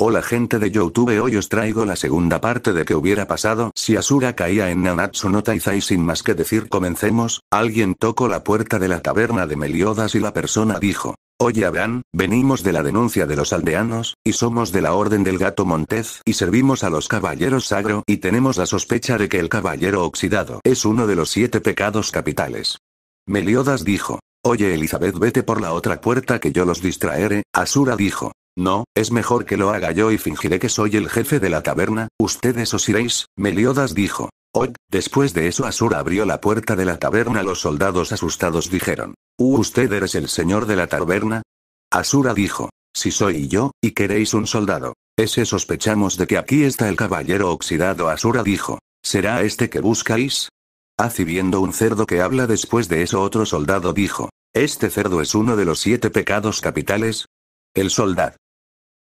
Hola gente de Youtube hoy os traigo la segunda parte de que hubiera pasado si Asura caía en Nanatsu no Taizai sin más que decir comencemos, alguien tocó la puerta de la taberna de Meliodas y la persona dijo. Oye Abraham, venimos de la denuncia de los aldeanos, y somos de la orden del gato Montez, y servimos a los caballeros sagro, y tenemos la sospecha de que el caballero oxidado es uno de los siete pecados capitales. Meliodas dijo. Oye Elizabeth vete por la otra puerta que yo los distraeré, Asura dijo. No, es mejor que lo haga yo y fingiré que soy el jefe de la taberna, ustedes os iréis, Meliodas dijo. Hoy, después de eso Asura abrió la puerta de la taberna. Los soldados asustados dijeron, ¿Uh, ¿Usted eres el señor de la taberna? Asura dijo, si soy yo, y queréis un soldado. Ese sospechamos de que aquí está el caballero oxidado Asura dijo, ¿será este que buscáis? Haciendo ah, un cerdo que habla después de eso otro soldado dijo, este cerdo es uno de los siete pecados capitales, el soldado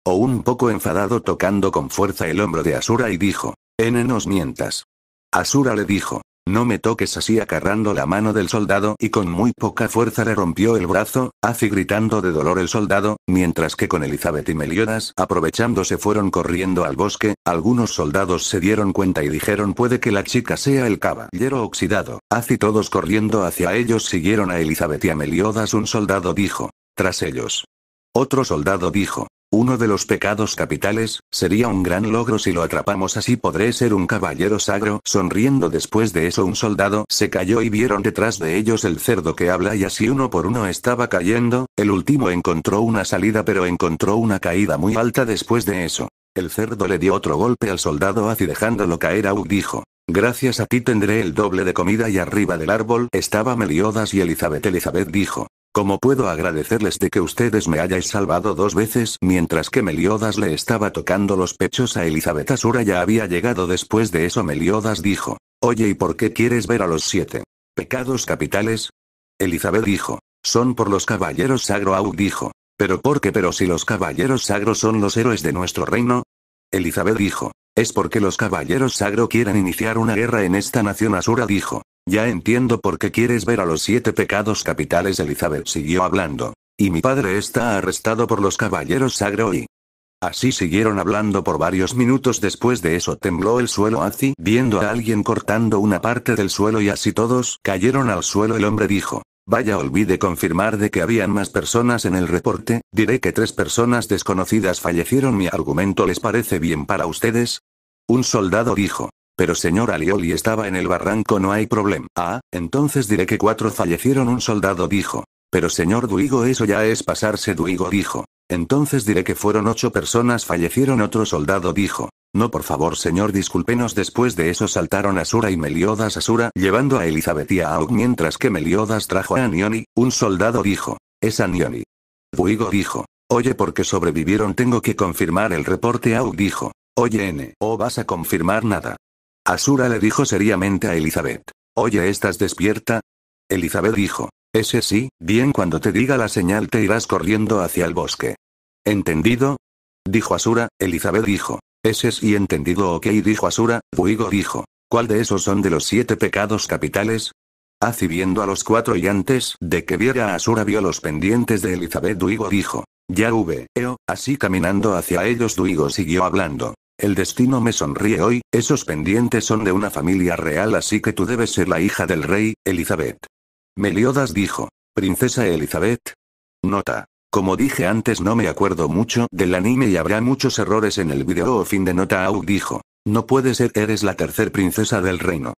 o un poco enfadado tocando con fuerza el hombro de Asura y dijo, N mientas. Asura le dijo, no me toques así acarrando la mano del soldado y con muy poca fuerza le rompió el brazo, así gritando de dolor el soldado, mientras que con Elizabeth y Meliodas aprovechándose fueron corriendo al bosque, algunos soldados se dieron cuenta y dijeron puede que la chica sea el caballero oxidado, así todos corriendo hacia ellos siguieron a Elizabeth y a Meliodas un soldado dijo, tras ellos. Otro soldado dijo, uno de los pecados capitales, sería un gran logro si lo atrapamos así podré ser un caballero sagro. Sonriendo después de eso un soldado se cayó y vieron detrás de ellos el cerdo que habla y así uno por uno estaba cayendo, el último encontró una salida pero encontró una caída muy alta después de eso. El cerdo le dio otro golpe al soldado así dejándolo caer Aug dijo. Gracias a ti tendré el doble de comida y arriba del árbol estaba Meliodas y Elizabeth Elizabeth dijo. ¿Cómo puedo agradecerles de que ustedes me hayáis salvado dos veces mientras que Meliodas le estaba tocando los pechos a Elizabeth Asura ya había llegado después de eso Meliodas dijo, oye ¿y por qué quieres ver a los siete pecados capitales? Elizabeth dijo, son por los caballeros sagro Aug dijo, pero ¿por qué pero si los caballeros sagro son los héroes de nuestro reino? Elizabeth dijo, es porque los caballeros sagro quieren iniciar una guerra en esta nación Asura dijo, ya entiendo por qué quieres ver a los siete pecados capitales. Elizabeth siguió hablando. Y mi padre está arrestado por los caballeros sagro y... Así siguieron hablando por varios minutos después de eso tembló el suelo así viendo a alguien cortando una parte del suelo y así todos cayeron al suelo el hombre dijo. Vaya olvide confirmar de que habían más personas en el reporte, diré que tres personas desconocidas fallecieron mi argumento les parece bien para ustedes. Un soldado dijo. Pero señor Alioli estaba en el barranco, no hay problema. Ah, entonces diré que cuatro fallecieron, un soldado dijo. Pero señor Duigo, eso ya es pasarse, Duigo dijo. Entonces diré que fueron ocho personas, fallecieron, otro soldado dijo. No, por favor, señor, discúlpenos. Después de eso saltaron Asura y Meliodas Asura, llevando a Elizabeth y a Aug, mientras que Meliodas trajo a Anioni. Un soldado dijo: Es Anioni. duigo dijo: Oye, porque sobrevivieron, tengo que confirmar el reporte. Aug dijo: Oye, N, o vas a confirmar nada. Asura le dijo seriamente a Elizabeth. Oye, ¿estás despierta? Elizabeth dijo. Ese sí, bien cuando te diga la señal te irás corriendo hacia el bosque. ¿Entendido? Dijo Asura, Elizabeth dijo. Ese sí entendido ok dijo Asura, Duigo dijo. ¿Cuál de esos son de los siete pecados capitales? Haciendo ah, viendo a los cuatro y antes de que viera a Asura vio los pendientes de Elizabeth Duigo dijo. Ya eo, así caminando hacia ellos Duigo siguió hablando. El destino me sonríe hoy, esos pendientes son de una familia real así que tú debes ser la hija del rey, Elizabeth. Meliodas dijo. Princesa Elizabeth. Nota. Como dije antes no me acuerdo mucho del anime y habrá muchos errores en el video o fin de nota Aug dijo. No puede ser eres la tercer princesa del reino.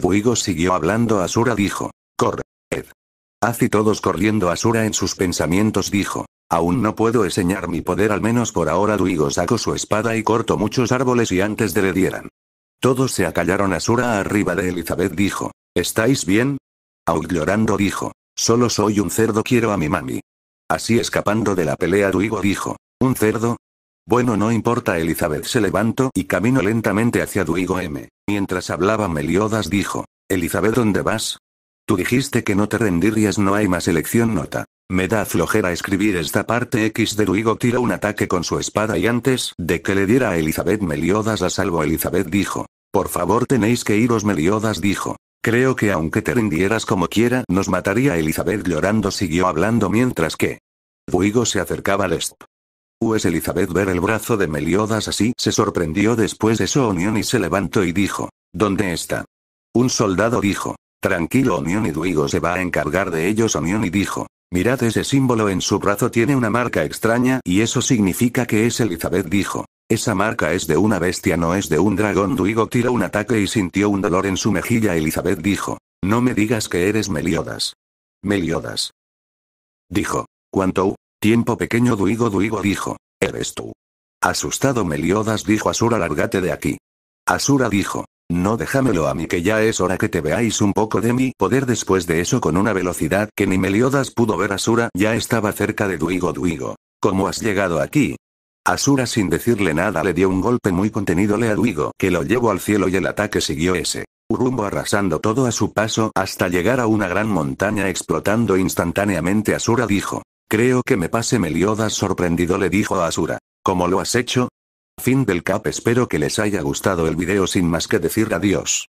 Buigo siguió hablando Asura dijo. Corre. Ed. Haz todos corriendo Asura en sus pensamientos dijo. Aún no puedo enseñar mi poder al menos por ahora Duigo sacó su espada y cortó muchos árboles y antes de le dieran. Todos se acallaron Asura arriba de Elizabeth dijo. ¿Estáis bien? Aud llorando dijo. Solo soy un cerdo quiero a mi mami. Así escapando de la pelea Duigo dijo. ¿Un cerdo? Bueno no importa Elizabeth se levantó y caminó lentamente hacia Duigo M. Mientras hablaba Meliodas dijo. Elizabeth ¿dónde vas? Tú dijiste que no te rendirías no hay más elección nota. Me da flojera escribir esta parte X de Duigo tira un ataque con su espada y antes de que le diera a Elizabeth Meliodas a salvo Elizabeth dijo. Por favor tenéis que iros Meliodas dijo. Creo que aunque te rindieras como quiera nos mataría Elizabeth llorando siguió hablando mientras que. Duigo se acercaba al esp. Pues Elizabeth ver el brazo de Meliodas así se sorprendió después de su unión y se levantó y dijo. ¿Dónde está? Un soldado dijo. Tranquilo Onion y Duigo se va a encargar de ellos Onion y dijo. Mirad ese símbolo en su brazo tiene una marca extraña y eso significa que es Elizabeth dijo. Esa marca es de una bestia no es de un dragón Duigo tiró un ataque y sintió un dolor en su mejilla Elizabeth dijo. No me digas que eres Meliodas. Meliodas. Dijo. ¿Cuánto? Tiempo pequeño Duigo Duigo dijo. Eres tú. Asustado Meliodas dijo Asura lárgate de aquí. Asura dijo. No déjamelo a mí que ya es hora que te veáis un poco de mi poder después de eso con una velocidad que ni Meliodas pudo ver Asura ya estaba cerca de Duigo Duigo. ¿Cómo has llegado aquí? Asura sin decirle nada le dio un golpe muy contenido le a Duigo que lo llevó al cielo y el ataque siguió ese. Rumbo arrasando todo a su paso hasta llegar a una gran montaña explotando instantáneamente Asura dijo. Creo que me pase Meliodas sorprendido le dijo a Asura. ¿Cómo lo has hecho? Fin del cap espero que les haya gustado el video sin más que decir adiós.